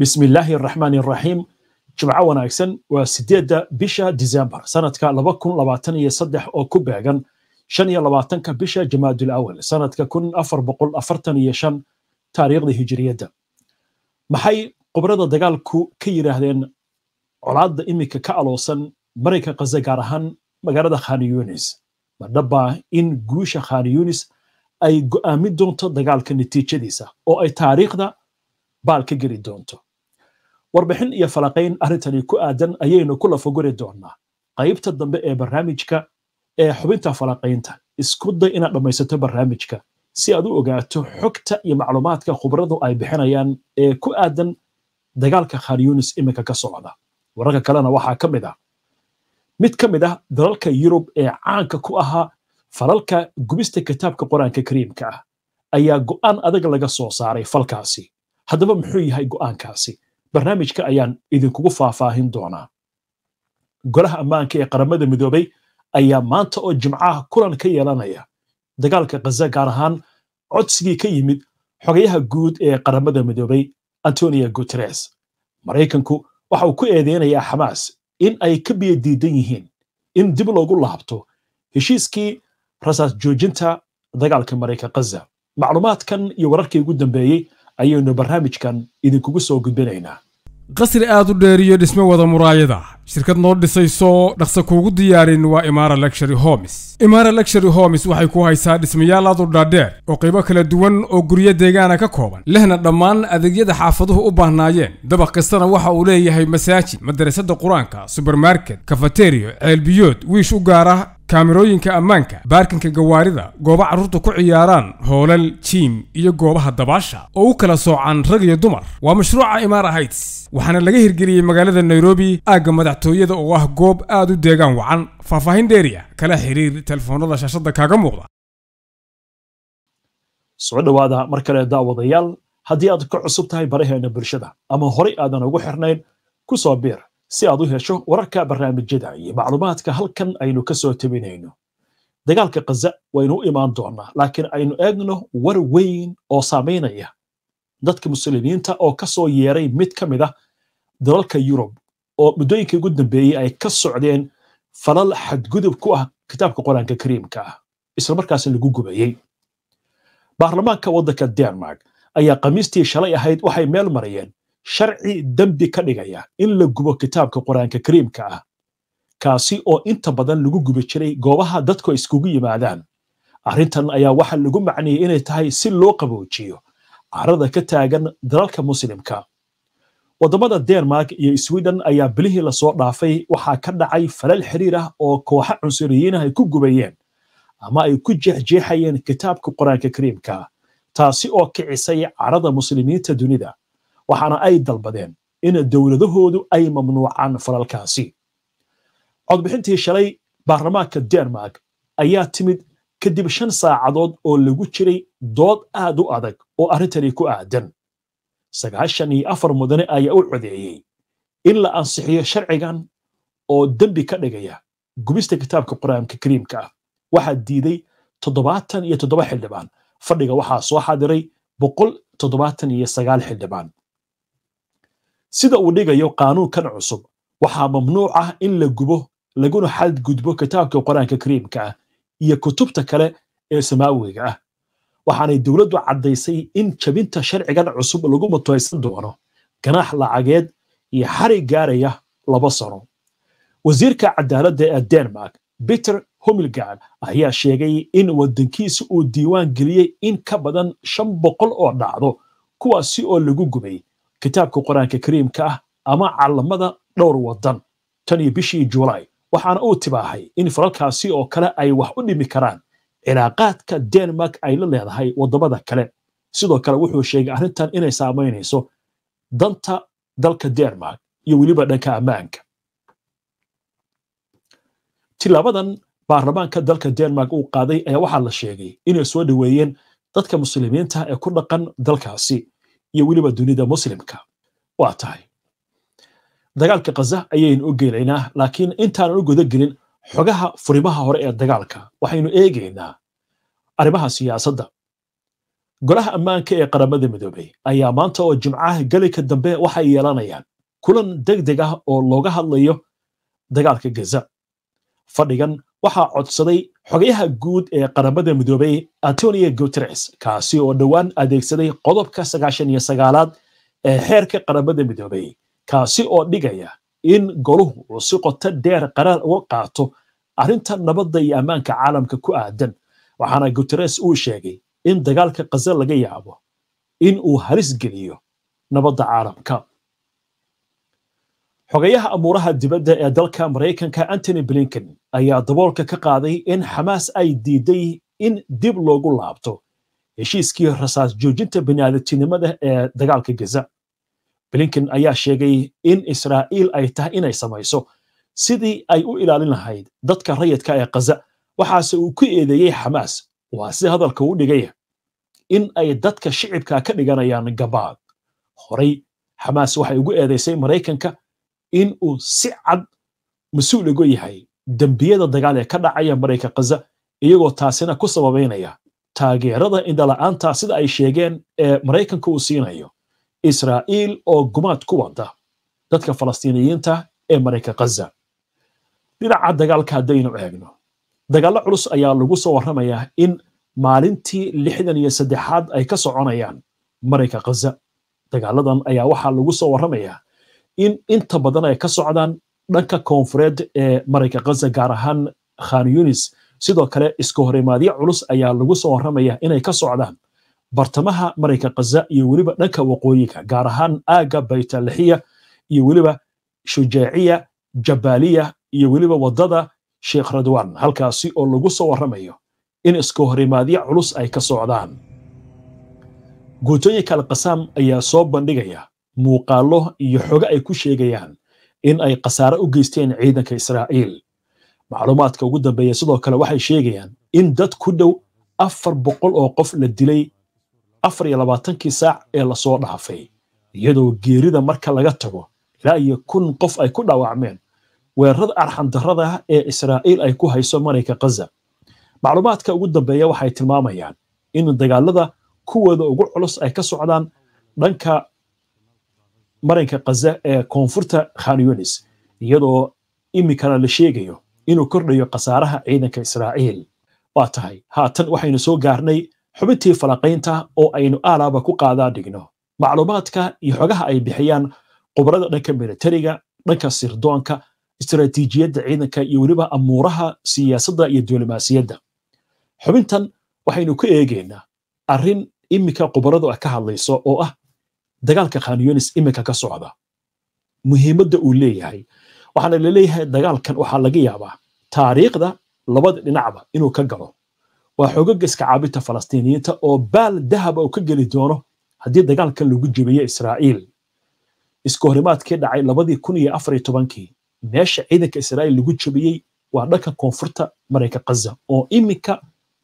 bismillaahi araxmaan araxiim jimco wanaagsan waa sideedda bisha disembar sanadka laba kun labaatan iyo saddex oo ku beegan shan iyo labaatanka bisha jamaadul awal sanadka kun afar boqol afartan iyo shan taariikhda hijiriyadda maxay khubrada dagaalku ka yidhaahdeen colaadda iminka ka aloosan maraykan kaze gaar ahaan magaalada khani yunis madhabbaa in guusha khani yunis ay go'aamin doonto dagaalka natiijadiisa oo ay taariikhda baal ka geli doonto warbixin iyo falanqayn arrintani ku aadan ayaynu ku lafoguri doonaa qaybta dambe ee barnaamijka ee xubinta falanqaynta isku day inaad dhammaysato barnaamijka si aad u ogaato xogta iyo macluumaadka khubradu ay bixinayaan ee ku aadan dagaalka khan yunis iminka ka socda wararka kalena waxaa ka mid ah mid ka mid ah dalalka yurub ee caanka ku ahaa falalka gubista kitaabka qur-aanka kariimka ah ayaa go'aan adag laga soo saaray falkaasi haddaba muxuu yahay go'aankaasi barnaamijka ayaan idinkugu faahfaahin doonaa golaha ammaanka ee qaramada midoobay ayaa maanta oo jimcaha kulan ka yeelanaya dagaalka khaza gaar ahaan codsigii ka yimid xogayaha guud ee qaramada midoobay antonio guteres maraykanku waxa uu ku eedeynayaa xamaas in ay ka biyo diidan yihiin in dib loogu laabto heshiiskii rasaas joojinta dagaalka maraykan khaza macluumaadkan iyo wararkii ugu dambeeyey ayaynu barnaamijkan idinkugu soo gudbinaynaa qasri aad u dheer iyo dhisme wada muraayada shirkad noo dhisayso dhaqsa kuugu diyaarin waa imaara luxury homes imaara luxury homes waxay ku haysaa dhismayaal aad u dhaadheer oo qiibo kala duwan oo guryo deegaana ka kooban lehna dhammaan adeegyada xaafaduhu u baahnaayeen dabaq kastana waxa uu leeyahay masaajid madarasada qur-aanka subermarket kafateriyo ceelbiyood wiish u gaara kaamirooyinka ammaanka baarkinka gawaarida goobo carruurta ku ciyaaraan hoolal jiim iyo goobaha dabaasha oo u kala soocaan rag iyo dumar waa mashruuca imaara hayts waxaana laga hirgeliyey magaalada nairobi aagga madaxtooyada oo ah goob aad u deegaan wacan faahfaahin dheeriya kala xiriir telefoonada shaashadda kaaga muuqda soo dhowaada mar kale daawadayaal haddii aad ka cusub tahay baraheena bulshada ama horay aadan ugu xirnayn ku soo biir si aad u hesho wararka barnaamijyada iyo macluumaadka halkan aynu ka soo tebinayno dagaalka khaza waynu u imaan doonaa laakiin aynu eegno war weyn oo saamaynaya dadka muslimiinta oo ka soo yeeray mid ka mid ah dalalka yurub oo muddooyinkii ugu dambeeyey ay ka socdeen falal xadgudub ku ah kitaabka qur-aanka kariimka ah isla markaasi lagu gubayey baarlamaanka waddanka denmark ayaa khamiistii shalay ahayd waxay meel marayeen sharci dembi ka dhigaya in la gubo kitaabka qur-aanka kariimka ah kaasi oo inta badan lagu gubi jiray goobaha dadku iskugu yimaadaan arrintan ayaa waxaa lagu macniyey inay tahay si loo qaboojiyo carada ka taagan dalalka muslimka waddamada denmark iyo sweden ayaa bilihii lasoo dhaafay waxaa ka dhacay falal xiriir ah oo kooxa cunsuriyiinah ay ku gubayeen ama ay ku jeexjeexayeen kitaabka qur-aanka kariimka taasi oo kicisay carada muslimiinta dunida waxaana ay dalbadeen in dowladahoodu ay mamnuucaan falalkaasi codbixintii shalay baarlamaanka denmark ayaa timid kadib shan saacadood oo lagu jiray dood aad u adag oo arrintani ku aadan sagaashan iyo afar mudane ayaa u codeeyey in la ansixiyo sharcigan oo dembi ka dhigaya gubista kitaabka qur-aanka kariimka ah waxaa diiday toddobaatan iyo toddoba xildhibaan fadhiga waxaa soo xadiray boqol toddobaatan iyo sagaal xildhibaan sida uu dhigayo qaanuunkan cusub waxaa mamnuuc ah in la gubo laguna xadgudbo kitaabka qur-aanka kariimka ah iyo kutubta kale ee samaawiga ah waxaanay dowladdu caddaysay in jabinta sharcigan cusub lagu mutaysan doono ganaax lacageed iyo xarig gaaraya laba sano wasiirka cadaaladda ee denmark peter homilgard ayaa sheegay in waddankiisa uu diiwaan geliyey in ka badan shan boqol oo dhacdo kuwaasi oo lagu gubay kitaabka qur-aanka kariimka ah ama calamada dhowr wadan tan iyo bishii julaay waxaana uu tibaahay in falalkaasi oo kale ay wax u dhimi karaan cilaaqaadka denmark ay la leedahay waddamada kale sidoo kale wuxuu sheegay arrintan inay saamaynayso danta dalka denmark iyo weliba dhanka ammaanka tilaabadan baarlamaanka dalka denmark uu qaaday ayaa waxaa la sheegay inay soo dhoweeyeen dadka muslimiinta ee ku dhaqan dalkaasi iyo weliba dunida muslimka waa tahay dagaalka khaza ayaynu u geelaynaa laakiin intaanan u guda gelin xogaha furimaha hore ee dagaalka waxaynu eegaynaa arrimaha siyaasadda golaha ammaanka ee qaramada midoobey ayaa maanta oo jimcaha gelika dambe waxay yeelanayaan kulan deg deg ah oo looga hadlayo dagaalka gaza fadhigan waxaa codsaday xogayaha guud ee qaramada midoobay antonio guteres kaasi oo dhowaan adeegsaday qodobka sagaashan iyo sagaalaad ee xeerka qaramada midoobay kaasi oo dhigaya in goluhu uu si qoto dheer qaraar uga qaato arrinta nabadda iyo ammaanka caalamka ku aadan waxaana guteres uu sheegay in dagaalka kaza laga yaabo in uu halis geliyo nabadda caalamka xogayaha amuuraha dibadda ee dalka maraykanka antony blinken ayaa daboolka ka qaaday in xamaas ay diiday in dib loogu laabto heshiiskii rasaas joojinta bini'aadamtinimada ee dagaalka gaza blinken ayaa sheegay in israa'iil ay tahay inay samayso sidii ay u ilaalin lahayd dadka rayidka ee kaza waxaase uu ku eedeeyey xamaas waa si hadalka u dhigay in ay dadka shicibka ka dhiganayaan gabaad horey xamaas waxay ugu eedaysay maraykanka in uu si cad mas-uul ogo yahay dembiyada dagaal ee ka dhacaya marayka khaza iyagoo taasina ku sababaynaya taageerada indhala-aanta sida ay sheegeen ee maraykanka uu siinayo israa'iil oo gumaad ku wada dadka falastiiniyiinta ee marayka khaza dhinaca dagaalka haddaynu eegno dagaallo culus ayaa lagu soo warramayaa in maalintii lixdan iyo saddexaad ay ka soconayaan marayka khaza dagaaladan ayaa waxaa lagu soo warramayaa in inta badan ay ka socdaan dhanka koonfureed ee marayka ghaza gaar ahaan khan yunis sidoo kale iska horimaadyo culus ayaa lagu soo warramaya inay ka socdaan bartamaha marayka ghaza iyo weliba dhanka waqooyiga gaar ahaan aagga baytalixiya iyo weliba shujaaciya jabaaliya iyo weliba waddada sheekh radwan halkaasi oo lagu soo warramayo in iska horimaadyo culus ay ka socdaan guutooyinka alkasaam ayaa soo bandhigaya muuqaallo iyo xoga ay ku sheegayaan in ay khasaare u geysteen ciidanka israa'iil macluumaadka ugu dambeeya sidoo kale waxay sheegayaan in dad ku dhow afar boqol oo qof la dilay afar iyo labaatankii saac ee lasoo dhaafay iyadoo geerida marka laga tago ilaa iyo kun qof ay ku dhaawacmeen weerarada arxandarrada ah ee israa'iil ay ku hayso marayka khaza macluumaadka ugu dambeeya waxay tilmaamayaan in dagaalada kuwooda ugu culus ay ka socdaan dhanka marinka kaza ee koonfurta khan yunis iyadoo imikana la sheegayo inuu kordhayo khasaaraha ciidanka israaciil waa tahay haatan waxaynu soo gaarnay xubintii falaqaynta oo aynu aalaaba ku qaadaa dhigno macluumaadka iyo xogaha ay bixiyaan khubrada dhanka militariga dhanka sirdoonka istaraatiijiyadda ciidanka iyo weliba amuuraha siyaasadda iyo diblomaasiyadda xubintan waxaynu ku eegaynaa arrin iminka khubaradu ah ka hadlayso oo ah dagaalka khan yunis iminka ka socda muhiimadda uu leeyahay waxaana laleeyahay dagaalkan waxaa laga yaabaa taariikhda labada dhinacba inuu ka gaco waa xoogaga iskacaabinta falastiiniyiinta oo baal dahaba ah uu ka geli doono haddii dagaalkan lagu jibiyo israa'iil isku horimaadkii dhacay labadii kun iyo afar iyo tobankii meesha ciidanka israa'iil lagu jibiyey waa dhanka koonfurta marayka kaza oo iminka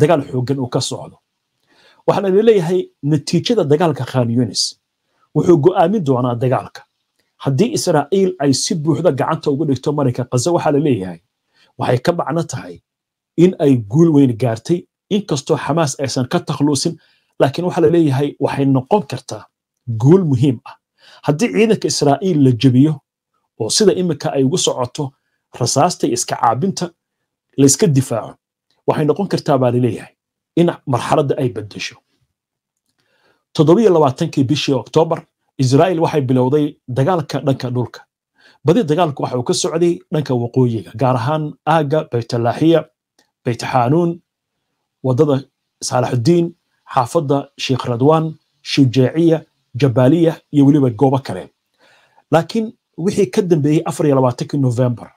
dagaal xoogan uu ka socdo waxaana laleeyahay natiijada dagaalka khan yunis wuxuu go'aamin doonaa dagaalka haddii israa'iil ay si buuxda gacanta ugu dhigto marinka kaza waxaa la leeyahay waxay ka macno tahay in ay guul weyn gaartay inkastoo xamaas aysan ka takhluusin laakiin waxaa la leeyahay waxay noqon kartaa guul muhiim ah haddii ciidanka israa'iil la jebiyo oo sida iminka ay ugu socoto rasaasta iyo iska caabinta layska difaaco waxay noqon kartaa baa la leeyahay in marxaladda ay beddesho toddobiyo labaatankii bishii oktoobar israel waxay bilowday dagaalka dhanka dhulka badi dagaalku waxa uu ka socday dhanka waqooyiga gaar ahaan aagga baytalaaxiya baytaxaanuun wadada saalaxudiin xaafadda sheekh radwaan shujaaciya jabaaliya iyo weliba goobo kale laakiin wixii ka dambeeyey afar iyo labaatankii novembar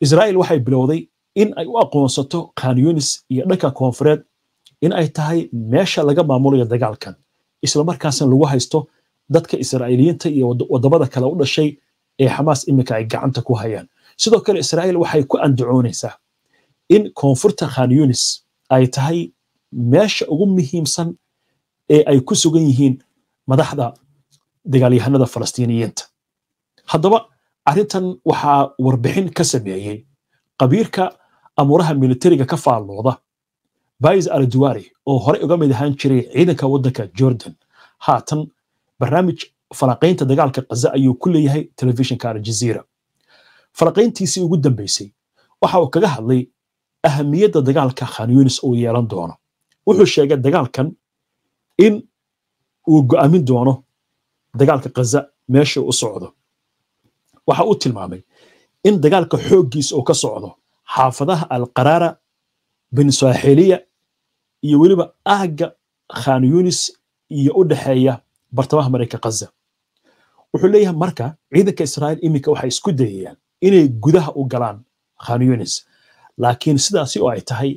israel waxay bilowday in ay u aqoonsato khan yunis iyo dhanka koonfureed in ay tahay meesha laga maamulayo dagaalkan islamarkaasna lagu haysto dadka israa'iiliyiinta iyo wadamada kale u dhashay ee xamaas iminka ay gacanta ku hayaan sidoo kale israa'iil waxay ku andacoonaysaa in koonfurta khan yunis ay tahay meesha ugu muhiimsan ee ay ku sugan yihiin madaxda dagaalyahanada falastiiniyiinta haddaba arrintan waxaa warbixin ka sameeyey qabiirka amuuraha militariga ka faallooda bais alduwari oo horey uga mid ahaan jiray ciidanka waddanka jordan haatan barnaamij falaqaynta dagaalka kaza ayuu ku leeyahay telefishinka aljaziira falaqayntiisii ugu dambeysay waxa uu kaga hadlay ahamiyadda dagaalka khan yunis uu yeelan doono wuxuu sheegay dagaalkan in uu go'aamin doono dagaalka kaza meesha u socdo waxa uu tilmaamay in dagaalka xooggiis uu ka socdo xaafadaha alqaraara benisaaxiliya iyo weliba aagga khan yunis iyo u dhexeeya bartamaha maraykan ghaza wuxuu leeyahay marka ciidanka israa'iil iminka waxay isku dayayaan inay gudaha u galaan khan yunis laakiin sidaasi oo ay tahay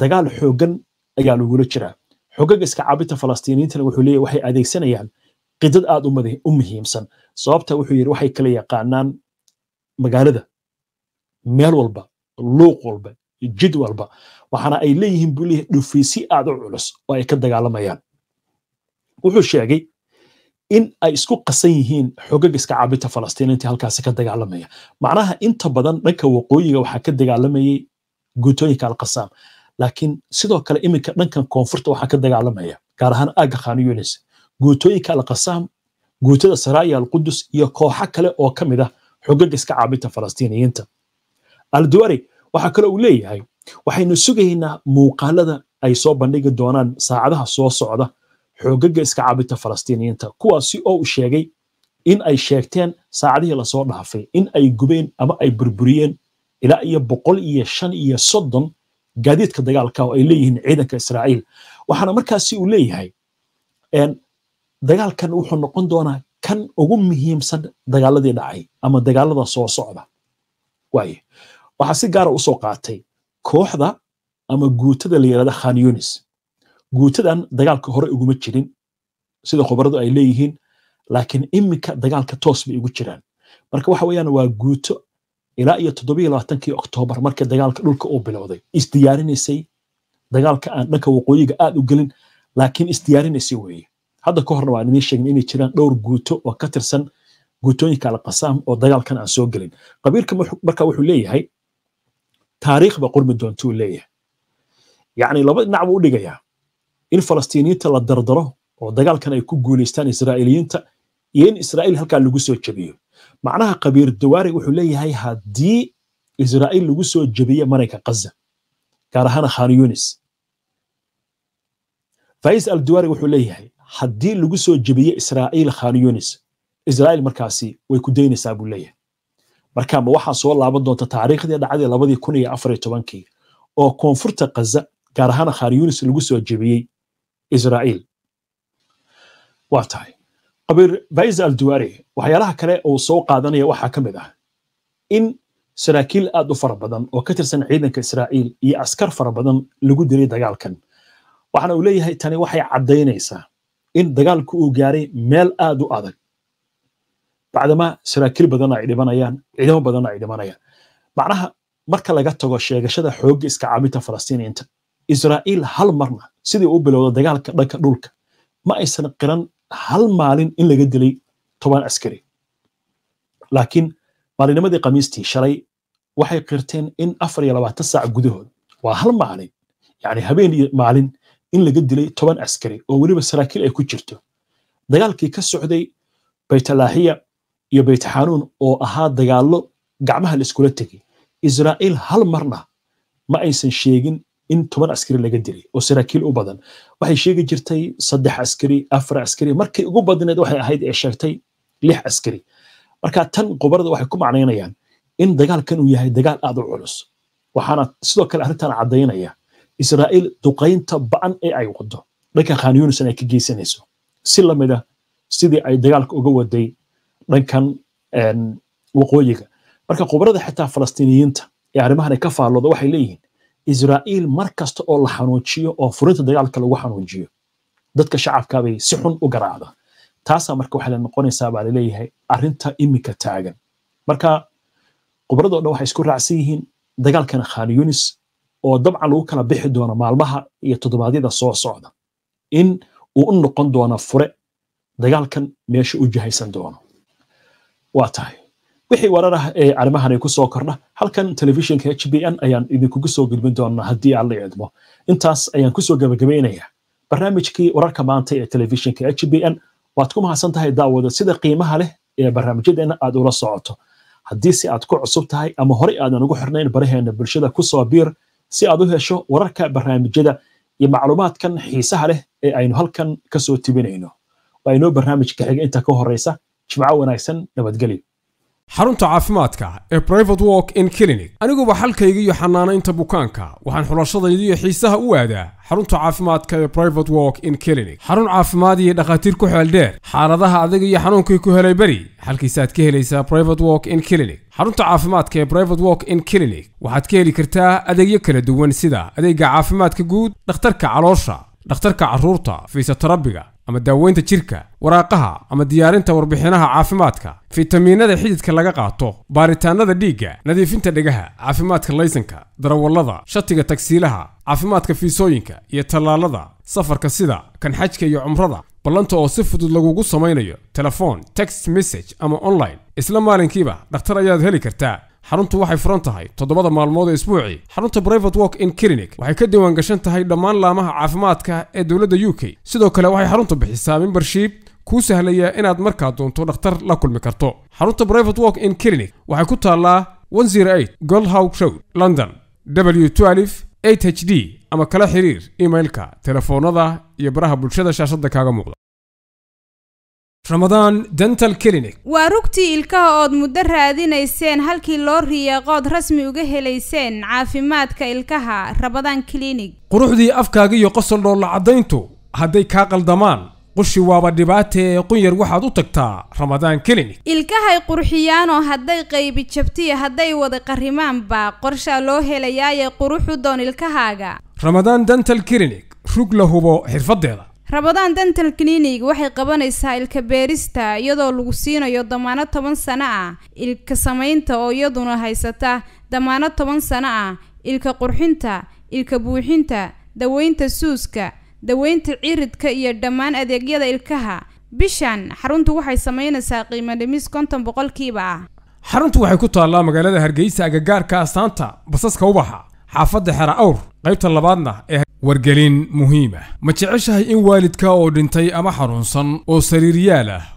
dagaal xoogan ayaa lagula jiraa xogaga iska caabinta falastiiniintana wuxuu leeyahay waxay adeegsanayaan qidad aad u muhiimsan sababta wuxuu yidhi waxay kala yaqaanaan magaalada meel walba luuq walba jid walba waxaana ay leeyihiin buu leeyahay dhufaysi aad u culus oo ay ka dagaalamayaan wuxuu sheegay in ay isku qasan yihiin xogag iska caabinta falastiiniinta halkaasi ka dagaalamaya macnaha inta badan dhanka waqooyiga waxaa ka dagaalamayay guutooyinka alqasaam laakiin sidoo kale iminka dhankan koonfurta waxaa ka dagaalamaya gaar ahaan aagga khan yunis guutooyinka alqasaam guutada saraaya alqudus iyo kooxo kale oo ka mid ah xogag caabinta falastiiniyiinta alduwari waxaa kale uu leeyahay waxaynu sugaynaa muuqaalada ay soo bandhigi doonaan saacadaha soo socda xoogaga iska cabita falastiiniyiinta kuwaasi oo u sheegay in ay sheegteen saacadihii lasoo dhaafay in ay gubeen ama ay burburiyeen ilaa iyo boqol iyo shan iyo soddon gaadiidka dagaalka oo ay leeyihiin ciidanka israa'iil waxaana markaasi uu leeyahay dagaalkan wuxuu noqon doonaa kan ugu muhiimsan dagaaladii dhacay ama dagaalada soo socda waaye waxaa si gaara ah usoo qaatay kooxda ama guutada la yirahda khan yunis guutadan dagaalka hore uguma jirin sida khubaradu ay leeyihiin laakiin iminka dagaalka toos bay ugu jiraan marka waxa weeyaan waa guuto ilaa iyo toddobiyo labaatankii oktoobar marka dagaalka dhulka uu bilowday isdiyaarinaysay dagaalka aan dhanka waqooyiga aad u gelin laakiin isdiyaarinaysay weeye hadda ka horna waan idiin sheegnay inay jiraan dhowr guuto oo ka tirsan guutooyinka alqasaam oo dagaalkan aan soo gelin qabiilka marka wuxuu leeyahay taariikhba qormi doontuu leeyahay yacni laba dhinac buu u dhigayaa in falastiiniyiinta la dardaro oo dagaalkan ay ku guuleystaan israa'iiliyiinta iyo in israa'iil halkaa lagu soo jebiyo macnaha kabiir dawaari wuxuu leeyahay haddii israa'iil lagu soo jebiyo marayka ghaza gaar ahaan khan yunis faiz al duwaari wuxuu leeyahay haddii lagu soo jebiyo israa'iil khan yunis israa'iil markaasi way ku daynaysaa buu leeyahay markaama waxaa soo laaban doonta taariikhdii dhacday labadii kun iyo afar iyo tobankii oo koonfurta kaza gaar ahaan khaar yunis lagu soo jebiyey israa'iil waa tahay qabiir baiz alduwaari waxyaalaha kale uu soo qaadanaya waxaa ka mid ah in saraakiil aad u fara badan oo ka tirsan ciidanka israa'iil iyo askar fara badan lagu dilay dagaalkan waxaana uu leeyahay tani waxay caddaynaysaa in dagaalku uu gaaray meel aad u adag bacdama saraakiil badan ay dhimanayaan ciidamo badan ay dhimanayaan macnaha marka laga tago sheegashada xoogga iskacabinta falastiiniyiinta israa'iil hal marna sidii uu bilowda dagaalka dhanka dhulka ma aysan qiran hal maalin in laga dilay toban askari laakiin maalinimadii khamiistii shalay waxay qirteen in afar iyo labaatan saac gudahood waa hal maalin yani habeen iyo maalin in laga dilay toban askari oo weliba saraakiil ay ku jirto dagaalkii ka socday baytalaahiya iyo baytxanuun oo ahaa dagaalo gacmaha laiskula tegay israa'iil hal marna ma aysan sheegin in toban askari laga dilay oo saraakiil u badan waxay sheegi jirtay saddex askari afar askari markii ugu badneed waxay ahayd ee sheegtay lix askari marka tan qobarada waxay ku macnaynayaan in dagaalkan uu yahay dagaal aad u culus waxaana sidoo kale arrintan caddaynaya israa'iil duqaynta ba'an ee ay wado dhanka khan yunusan ay ka geysanayso si lamid ah sidii ay dagaalka uga waday dhankan waqooyiga marka khubarada xitaa falastiiniyiinta ee arrimahan ay ka faallooda waxay leeyihiin israa'iil mar kasta oo la xanuujiyo oo furinta dagaalka lagu xanuujiyo dadka shacabkaabay si xun u garaacda taasaa marka waxaa la noqonaysaa baa laleeyahay arrinta iminka taagan marka khubradoo dhan waxay isku raacsan yihiin dagaalkana khan yunis oo dabcan lagu kala bixi doono maalmaha iyo toddobaadyada soo socda in uu u noqon doono fure dagaalkan meesha u jahaysan doono waa tahay wixii warar ah ee arrimahan kusoo kordha halkan telefishinka h b n ayaan idinkugu soo gudbin doonaa haddii alla cidmo intaas ayaan kusoo gabagabaynayaa barnaamijkii wararka maanta ee telefishinka h b n waad ku mahadsan tahay daawada sida qiimaha leh ee barnaamijyadeenna aad ula socoto haddii si aad ku cusub tahay ama horey aadan ugu xirnayn baraheena bulshada kusoo biir si aad u hesho wararka barnaamijyada iyo macluumaadkan xiisaha leh ee aynu halkan ka tibinayno waa inoo barnaamijka xiga inta ka horreysa jimco wanaagsan nabadgelyo xarunta caafimaadka ee brivate work in clinic aniguba xalkayga iyo xanaanaynta bukaanka waxaan xulashadayda iyo xiisaha u aadaa xarunta caafimaadka ee brivate work in clinic xarun caafimaad iyo dhakhaatiir ku xeel dheer xaaladaha adag iyo xanuunkii ku helay beri halkiisaad ka helaysaa brivate work in clinic xarunta caafimaadka ee brivate work in clinic waxaad ka heli kartaa adeegyo kala duwan sida adeega caafimaadka guud dhakhtarka caloosha dhakhtarka carruurta fiisotarabiga ama daaweynta jirka waraaqaha ama diyaarinta warbixinaha caafimaadka fitamiinada xididka laga qaato baaritaanada dhiigga nadiifinta dhegaha caafimaadka laysanka darawallada shatiga tagsiilaha caafimaadka fiisooyinka iyo tallaalada safarka sida kanxajka iyo cumrada ballanta oo si fudud lagugu samaynayo telefoon text message ama online isla maalinkiiba dhakhtar ayaad heli kartaa xaruntu waxay furan tahay toddobada maalmood ee isbuucii xarunta brivate walk in clinic waxay ka diiwaan gashan tahay dhammaan laamaha caafimaadka ee dowladda u k sidoo kale waxay xaruntu bixisaa membership kuu sahlaya inaad markaa doonto dhakhtar la kulmi karto xarunta brivate walk in clinic waxay ku taallaa goldhow road london w h d ama kala xiriir emailka telefoonada iyo baraha bulshada shaashadda kaaga muuqda ramadaan dental clinic waa rugtii ilkaha ood muddo raadinayseen halkii loo riyaaqood rasmi uga helayseen caafimaadka ilkaha ramadaan clinic quruxdii afkaaga iyo qosol dhoolla caddayntu hadday kaa qaldamaan qushi waaba dhibaatee qunyar waxaad u tagtaa ramadaan clinic ilkahay qurxiyaanoo hadday qaybi jabtiyo hadday wada qarimaanba qorshaa loo helayaaye quruxu doon ilkahaaga ramadaan dental clinic rug la hubo xirfadeeda rabadaan dental clinig waxay qabanaysaa ilka beerista iyadoo lagu siinayo damaano toban sano ah ilka samaynta oo iyaduna haysata damaano toban sano ah ilka qurxinta ilka buuxinta daweynta suuska daweynta ciridka iyo dhammaan adeegyada ilkaha bishan xaruntu waxay samaynaysaa qiimo dhimis konton boqolkiiba ah xaruntu waxay ku taallaa magaalada hargeysa agagaarka astaanta basaska ubaxa xaafadda xera awr qaybta labaadna ee wargelin muhiim ah ma jeceshahay in waalidka oo dhintay ama xanuunsan oo sariiryaal ah